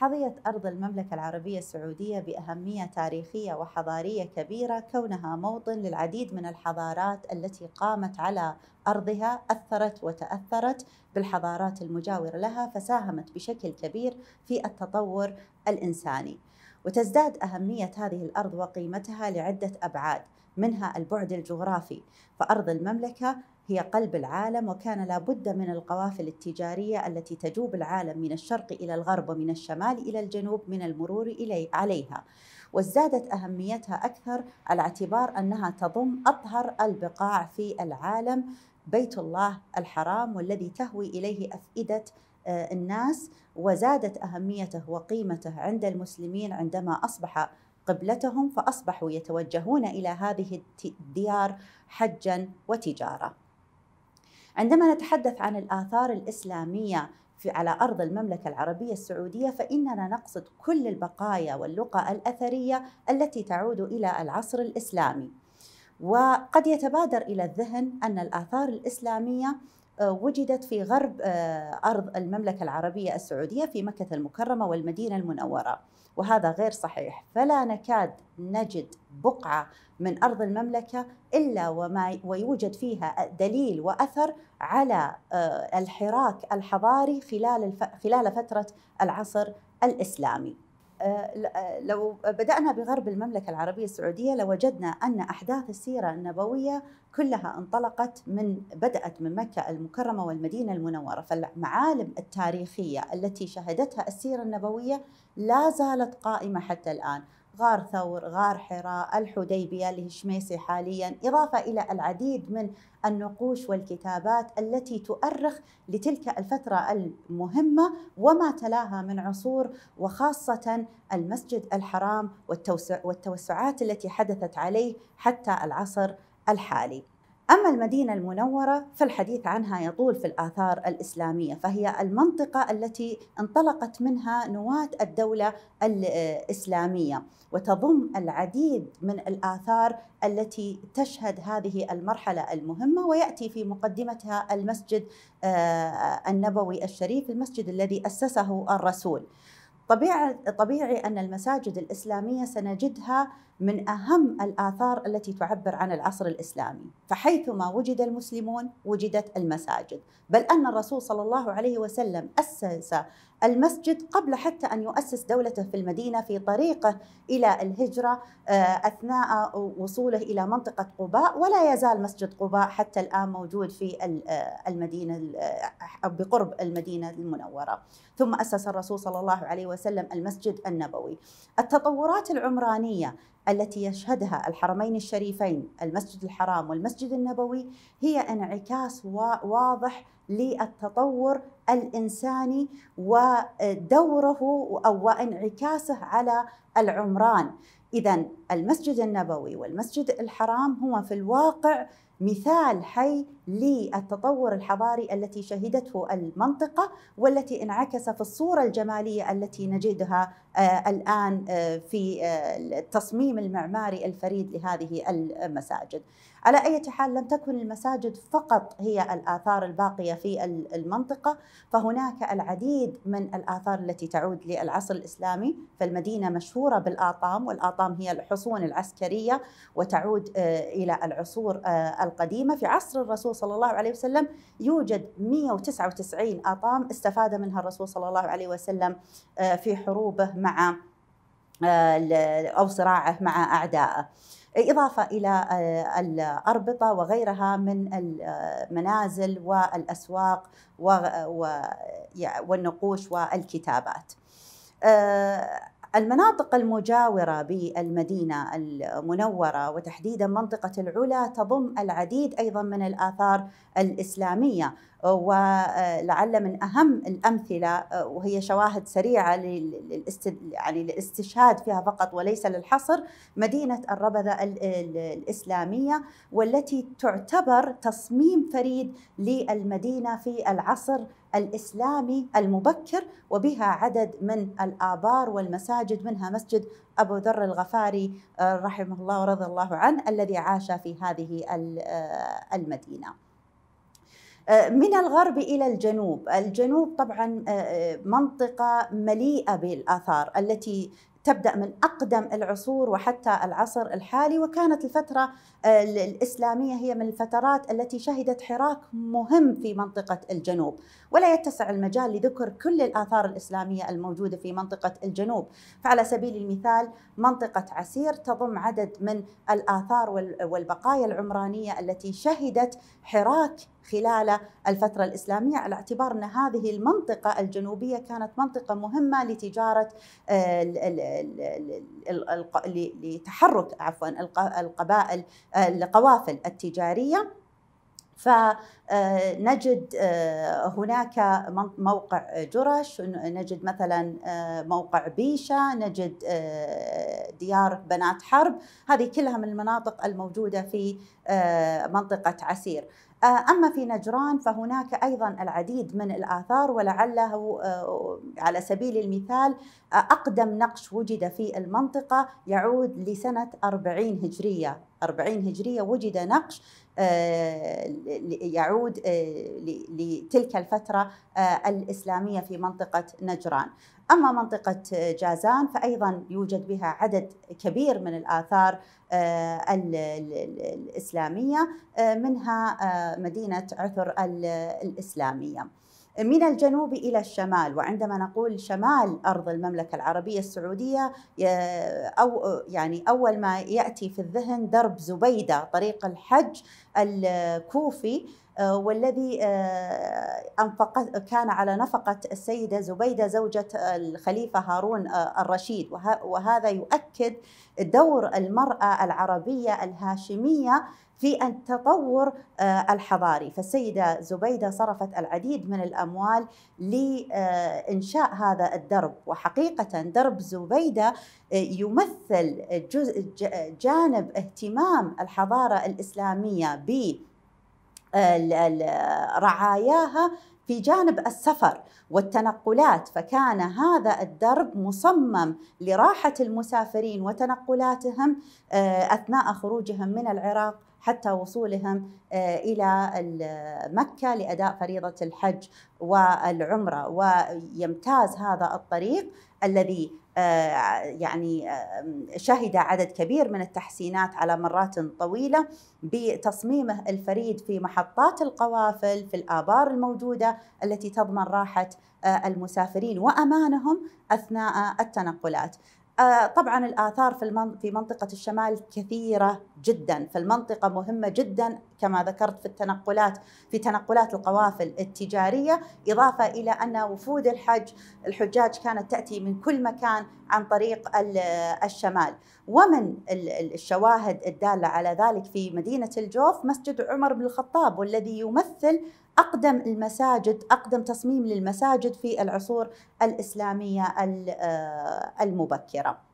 حظيت أرض المملكة العربية السعودية بأهمية تاريخية وحضارية كبيرة كونها موطن للعديد من الحضارات التي قامت على أرضها أثرت وتأثرت بالحضارات المجاورة لها فساهمت بشكل كبير في التطور الإنساني وتزداد أهمية هذه الأرض وقيمتها لعدة أبعاد منها البعد الجغرافي فأرض المملكة هي قلب العالم وكان لابد من القوافل التجارية التي تجوب العالم من الشرق إلى الغرب ومن الشمال إلى الجنوب من المرور إلي عليها وازدادت أهميتها أكثر على اعتبار أنها تضم أطهر البقاع في العالم بيت الله الحرام والذي تهوي إليه أفئدة آه، الناس وزادت أهميته وقيمته عند المسلمين عندما أصبح قبلتهم فاصبحوا يتوجهون الى هذه الديار حجا وتجاره عندما نتحدث عن الآثار الإسلامية في على أرض المملكة العربية السعودية فإننا نقصد كل البقايا واللقى الأثرية التي تعود إلى العصر الإسلامي وقد يتبادر إلى الذهن أن الآثار الإسلامية وجدت في غرب آه، أرض المملكة العربية السعودية في مكة المكرمة والمدينة المنورة وهذا غير صحيح فلا نكاد نجد بقعة من أرض المملكة إلا وما ويوجد فيها دليل وأثر على آه، الحراك الحضاري خلال خلال فترة العصر الإسلامي آه، آه، لو بدأنا بغرب المملكة العربية السعودية لوجدنا أن أحداث السيرة النبوية كلها انطلقت من بدأت من مكة المكرمة والمدينة المنورة فالمعالم التاريخية التي شهدتها السيرة النبوية لا زالت قائمة حتى الآن غار ثور غار حراء الحديبية اللي لهشميسي حاليا إضافة إلى العديد من النقوش والكتابات التي تؤرخ لتلك الفترة المهمة وما تلاها من عصور وخاصة المسجد الحرام والتوسع والتوسعات التي حدثت عليه حتى العصر الحالي أما المدينة المنورة فالحديث عنها يطول في الآثار الإسلامية فهي المنطقة التي انطلقت منها نواة الدولة الإسلامية وتضم العديد من الآثار التي تشهد هذه المرحلة المهمة ويأتي في مقدمتها المسجد آه، النبوي الشريف المسجد الذي أسسه الرسول طبيعي طبيعي ان المساجد الاسلاميه سنجدها من اهم الاثار التي تعبر عن العصر الاسلامي، فحيثما وجد المسلمون وجدت المساجد، بل ان الرسول صلى الله عليه وسلم اسس المسجد قبل حتى أن يؤسس دولته في المدينة في طريقه إلى الهجرة آه، أثناء وصوله إلى منطقة قباء ولا يزال مسجد قباء حتى الآن موجود في آه، المدينة آه، بقرب المدينة المنورة ثم أسس الرسول صلى الله عليه وسلم المسجد النبوي التطورات العمرانية التي يشهدها الحرمين الشريفين المسجد الحرام والمسجد النبوي هي انعكاس واضح للتطور الانساني ودوره او انعكاسه على العمران اذا المسجد النبوي والمسجد الحرام هو في الواقع مثال حي للتطور الحضاري التي شهدته المنطقة والتي انعكس في الصورة الجمالية التي نجدها آه، الآن آه، في آه، التصميم المعماري الفريد لهذه المساجد على أي حال لم تكن المساجد فقط هي الآثار الباقية في المنطقة فهناك العديد من الآثار التي تعود للعصر الإسلامي فالمدينة مشهورة بالآطام والآطام هي الحصن الحصون العسكريه وتعود آه، الى العصور آه، القديمه في عصر الرسول صلى الله عليه وسلم يوجد 199 اطام استفاد منها الرسول صلى الله عليه وسلم آه، في حروبه مع او صراعه مع اعدائه. إضافة إلى الأربطة وغيرها من المنازل والأسواق والنقوش والكتابات المناطق المجاورة بالمدينة المنورة وتحديدا منطقة العلا تضم العديد أيضا من الآثار الإسلامية ولعل من اهم الامثله آه، وهي شواهد سريعه للاست... يعني للاستشهاد فيها فقط وليس للحصر مدينه الربذه الاسلاميه والتي تعتبر تصميم فريد للمدينه في العصر الاسلامي المبكر وبها عدد من الابار والمساجد منها مسجد ابو ذر الغفاري آه، رحمه الله ورضي الله عنه الذي عاش في هذه آه، المدينه. آه، من الغرب الى الجنوب، الجنوب طبعا آه، آه، منطقه مليئه بالاثار التي تبدا من اقدم العصور وحتى العصر الحالي وكانت الفتره الاسلاميه هي من الفترات التي شهدت حراك مهم في منطقه الجنوب ولا يتسع المجال لذكر كل الاثار الاسلاميه الموجوده في منطقه الجنوب فعلى سبيل المثال منطقه عسير تضم عدد من الاثار والبقايا العمرانيه التي شهدت حراك خلال الفترة الإسلامية على اعتبار أن هذه المنطقة الجنوبية كانت منطقة مهمة لتجارة آه، لتحرك عفوا القبائل آه، القوافل التجارية فنجد آه، هناك موقع جرش نجد مثلا موقع بيشة نجد ديار بنات حرب هذه كلها من المناطق الموجودة في منطقة عسير آه، أما في نجران فهناك أيضا العديد من الآثار ولعله آه، على سبيل المثال آه، أقدم نقش وجد في المنطقة يعود لسنة 40 هجرية 40 هجرية وجد نقش يعود لتلك الفترة الإسلامية في منطقة نجران أما منطقة جازان فأيضا يوجد بها عدد كبير من الآثار آه، الإسلامية آه، منها آه، مدينة عثر الإسلامية من الجنوب إلى الشمال وعندما نقول شمال أرض المملكة العربية السعودية أو يعني أول ما يأتي في الذهن درب زبيدة طريق الحج الكوفي آه، والذي آه، أنفق كان على نفقة السيدة زبيدة زوجة الخليفة هارون آه، الرشيد وهذا يؤكد دور المرأة العربية الهاشمية في التطور الحضاري فالسيدة زبيدة صرفت العديد من الأموال لإنشاء هذا الدرب وحقيقة درب زبيدة يمثل جانب اهتمام الحضارة الإسلامية به رعاياها في جانب السفر والتنقلات فكان هذا الدرب مصمم لراحه المسافرين وتنقلاتهم آه، اثناء خروجهم من العراق حتى وصولهم آه، الى مكه لاداء فريضه الحج والعمره ويمتاز هذا الطريق الذي آه، يعني آه، شهد عدد كبير من التحسينات على مرات طويله بتصميمه الفريد في محطات القوافل في الابار الموجوده التي تضمن راحه المسافرين وامانهم اثناء التنقلات. آه، طبعا الآثار في في منطقة الشمال كثيرة جدا فالمنطقة مهمة جدا كما ذكرت في التنقلات في تنقلات القوافل التجارية إضافة إلى أن وفود الحج الحجاج كانت تأتي من كل مكان عن طريق الشمال ومن الشواهد الدالة على ذلك في مدينة الجوف مسجد عمر بن الخطاب والذي يمثل أقدم المساجد أقدم تصميم للمساجد في العصور الإسلامية آه، المبكرة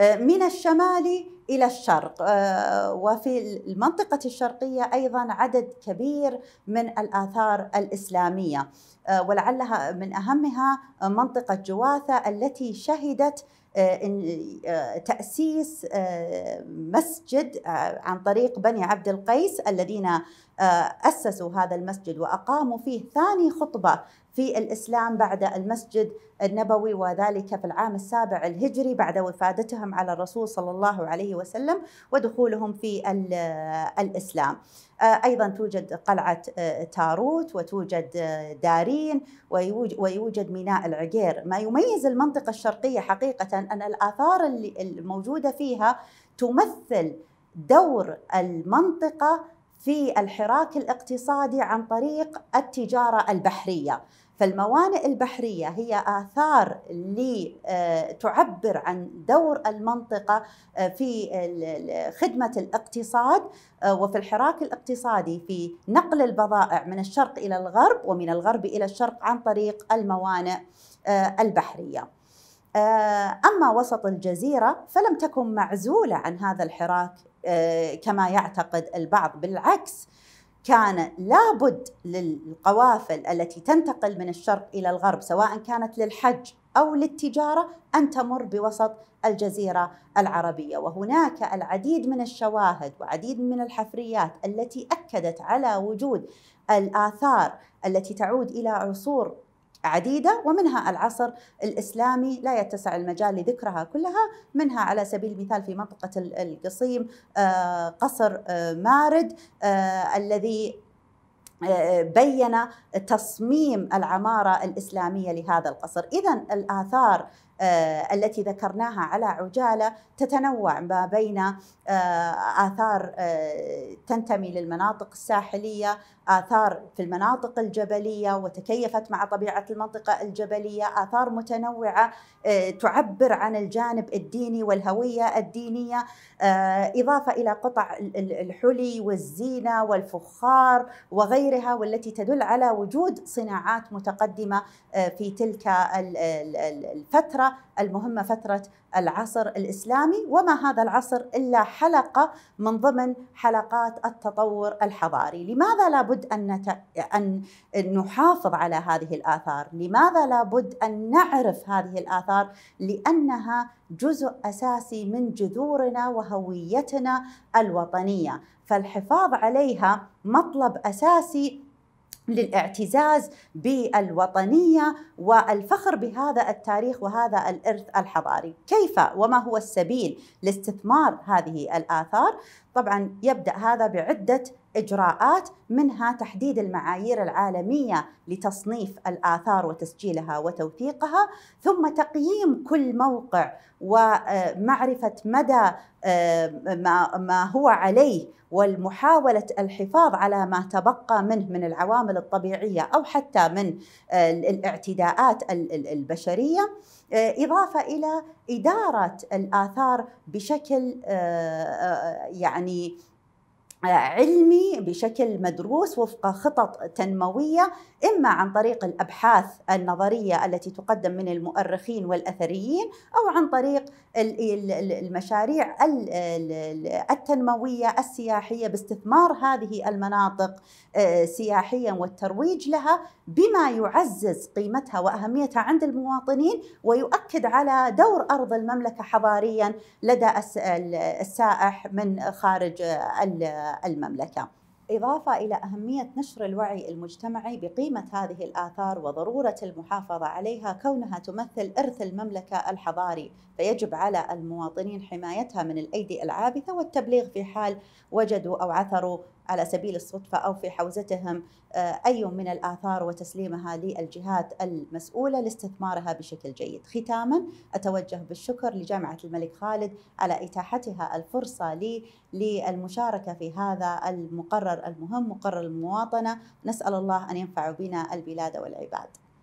آه، من الشمال الى الشرق آه، وفي المنطقه الشرقيه ايضا عدد كبير من الاثار الاسلاميه آه، ولعلها من اهمها منطقه جواثه التي شهدت تأسيس مسجد عن طريق بني عبد القيس الذين أسسوا هذا المسجد وأقاموا فيه ثاني خطبة في الإسلام بعد المسجد النبوي وذلك في العام السابع الهجري بعد وفادتهم على الرسول صلى الله عليه وسلم ودخولهم في الإسلام آه، أيضا توجد قلعة آه، تاروت وتوجد آه، دارين ويوجد ميناء العقير ما يميز المنطقة الشرقية حقيقة أن الآثار الموجودة فيها تمثل دور المنطقة في الحراك الاقتصادي عن طريق التجارة البحرية فالموانئ البحرية هي آثار آه، تعبر عن دور المنطقة آه، في خدمة الاقتصاد آه، وفي الحراك الاقتصادي في نقل البضائع من الشرق إلى الغرب ومن الغرب إلى الشرق عن طريق الموانئ البحرية أما وسط الجزيرة فلم تكن معزولة عن هذا الحراك كما يعتقد البعض بالعكس كان لابد للقوافل التي تنتقل من الشرق الى الغرب سواء كانت للحج او للتجاره ان تمر بوسط الجزيره العربيه، وهناك العديد من الشواهد وعديد من الحفريات التي اكدت على وجود الاثار التي تعود الى عصور عديدة ومنها العصر الإسلامي لا يتسع المجال لذكرها كلها منها على سبيل المثال في منطقة القصيم آه، قصر آه، مارد آه، الذي بين تصميم العمارة الإسلامية لهذا القصر إذا الآثار التي ذكرناها على عجالة تتنوع ما بين آثار تنتمي للمناطق الساحلية آثار في المناطق الجبلية وتكيفت مع طبيعة المنطقة الجبلية آثار متنوعة آه، تعبر عن الجانب الديني والهوية الدينية آه، إضافة إلى قطع الحلي والزينة والفخار وغيرها والتي تدل على وجود صناعات متقدمة آه، في تلك الفترة المهمة فترة العصر الإسلامي وما هذا العصر إلا حلقة من ضمن حلقات التطور الحضاري لماذا لابد أن, نت... أن نحافظ على هذه الآثار لماذا لابد أن نعرف هذه الآثار لأنها جزء أساسي من جذورنا وهويتنا الوطنية فالحفاظ عليها مطلب أساسي للاعتزاز بالوطنيه والفخر بهذا التاريخ وهذا الارث الحضاري. كيف وما هو السبيل لاستثمار هذه الاثار؟ طبعا يبدا هذا بعده إجراءات منها تحديد المعايير العالمية لتصنيف الآثار وتسجيلها وتوثيقها ثم تقييم كل موقع ومعرفة مدى آه، ما هو عليه والمحاولة الحفاظ على ما تبقى منه من العوامل الطبيعية أو حتى من آه، الاعتداءات البشرية آه، إضافة إلى إدارة الآثار بشكل يعني علمي بشكل مدروس وفق خطط تنمويه اما عن طريق الابحاث النظريه التي تقدم من المؤرخين والاثريين او عن طريق المشاريع التنمويه السياحيه باستثمار هذه المناطق آه، سياحيا والترويج لها بما يعزز قيمتها واهميتها عند المواطنين ويؤكد على دور ارض المملكه حضاريا لدى السائح من خارج المملكه إضافة إلى أهمية نشر الوعي المجتمعي بقيمة هذه الآثار وضرورة المحافظة عليها كونها تمثل إرث المملكة الحضاري فيجب على المواطنين حمايتها من الأيدي العابثة والتبليغ في حال وجدوا أو عثروا على سبيل الصدفة أو في حوزتهم آه، أي من الآثار وتسليمها للجهات المسؤولة لاستثمارها بشكل جيد ختاما أتوجه بالشكر لجامعة الملك خالد على إتاحتها الفرصة لي للمشاركة في هذا المقرر المهم مقر المواطنة نسأل الله أن ينفع بنا البلاد والعباد